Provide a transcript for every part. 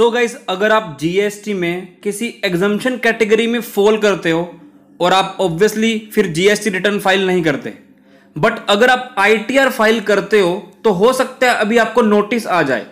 सो so guys अगर आप GST में किसी एग्जम्पन कैटेगरी में फॉल करते हो और आप ऑब्वियसली फिर जीएसटी रिटर्न फाइल नहीं करते बट अगर आप आईटीआर फाइल करते हो तो हो सकता है अभी आपको नोटिस आ जाए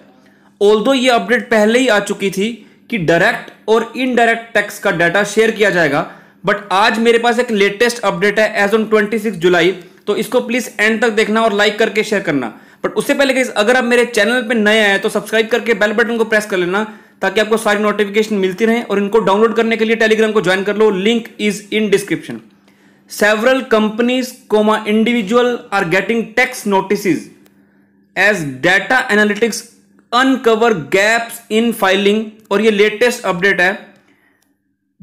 ऑल ये अपडेट पहले ही आ चुकी थी कि डायरेक्ट और इनडायरेक्ट टैक्स का डाटा शेयर किया जाएगा बट आज मेरे पास एक लेटेस्ट अपडेट है एज ऑन 26 जुलाई तो इसको प्लीज एंड तक देखना और लाइक करके शेयर करना बट उससे पहले गाइस अगर आप मेरे चैनल पर नए आए तो सब्सक्राइब करके बेल बटन को प्रेस कर लेना ताकि आपको सारी नोटिफिकेशन मिलती रहे और इनको डाउनलोड करने के लिए टेलीग्राम को ज्वाइन कर लो link is in description several companies comma individual are getting tax notice as data analytics uncover gaps in filing और ये लेटेस्ट अपडेट है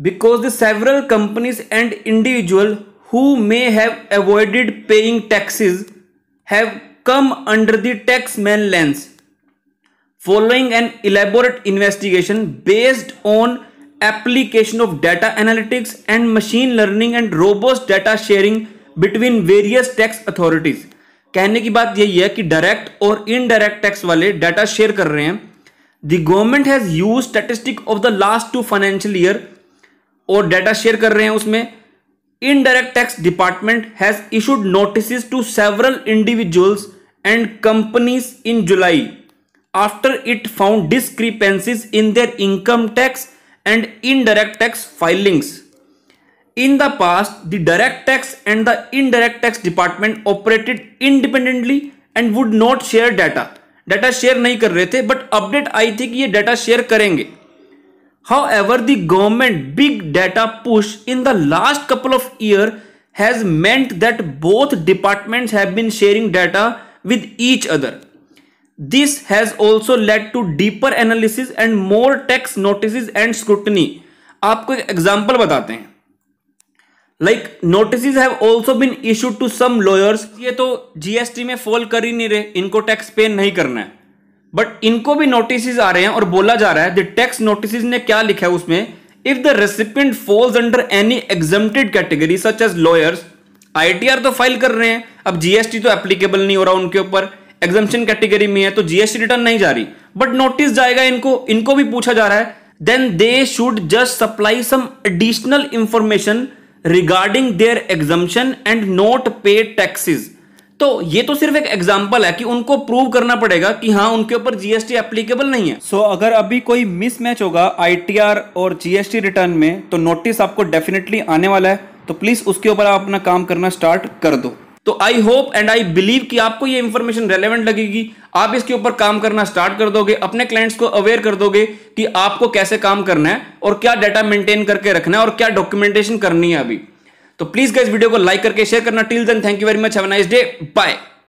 because the several companies and individual who may have avoided paying taxes have come under the taxman lens following an elaborate investigation based on application of data analytics and machine learning and robust data sharing between various tax authorities कहने की बात यही है कि direct और indirect tax वाले data share कर रहे हैं the government has use statistic of the last two financial year और डाटा शेयर कर रहे हैं उसमें indirect tax department has issued notice to several individuals and companies in July after it found discrepancies in their income tax and indirect tax filings. In the past, the direct tax and the indirect tax department operated independently and would not share data. Data share nahi kar rahe the, but update aayi thi ki ye data share karenge. However, the government big data push in the last couple of years has meant that both departments have been sharing data with each other this has also led to deeper analysis and more tax notice and scrutiny आपको एक example बताते हैं like notice have also been issued to some lawyers ये तो GST में fall कर ही नहीं रहे इनको टैक्स पे नहीं करना है बट इनको भी नोटिस आ रहे हैं और बोला जा रहा है द टैक्स नोटिस ने क्या लिखा है उसमें if the recipient falls under any exempted category such as lawyers ITR तो फाइल कर रहे हैं अब जीएसटी तो एप्लीकेबल नहीं हो रहा उनके ऊपर एग्जामेशन कैटेगरी में है तो जीएसटी रिटर्न नहीं जा रही बट नोटिस जाएगा इनको इनको भी पूछा जा रहा है then they should just supply some additional information regarding their exemption and not pay taxes तो ये तो सिर्फ एक एग्जाम्पल है कि उनको प्रूव करना पड़ेगा कि हाँ उनके ऊपर जीएसटी एप्लीकेबल नहीं है सो so, अगर अभी कोई मिसमैच होगा आईटीआर और जीएसटी रिटर्न में तो नोटिस आपको डेफिनेटली आने वाला है तो प्लीज़ उसके ऊपर आप अपना काम करना स्टार्ट कर दो तो I hope and I believe कि आपको ये इन्फॉर्मेशन रेलेवेंट लगेगी आप इसके ऊपर काम करना स्टार्ट कर दोगे अपने क्लाइंट्स को अवेयर कर दोगे कि आपको कैसे काम करना है और क्या डाटा मेंटेन करके रखना है और क्या डॉक्यूमेंटेशन करनी है अभी तो प्लीज गाइस वीडियो को लाइक करके शेयर करना till then thank you very much have nice day bye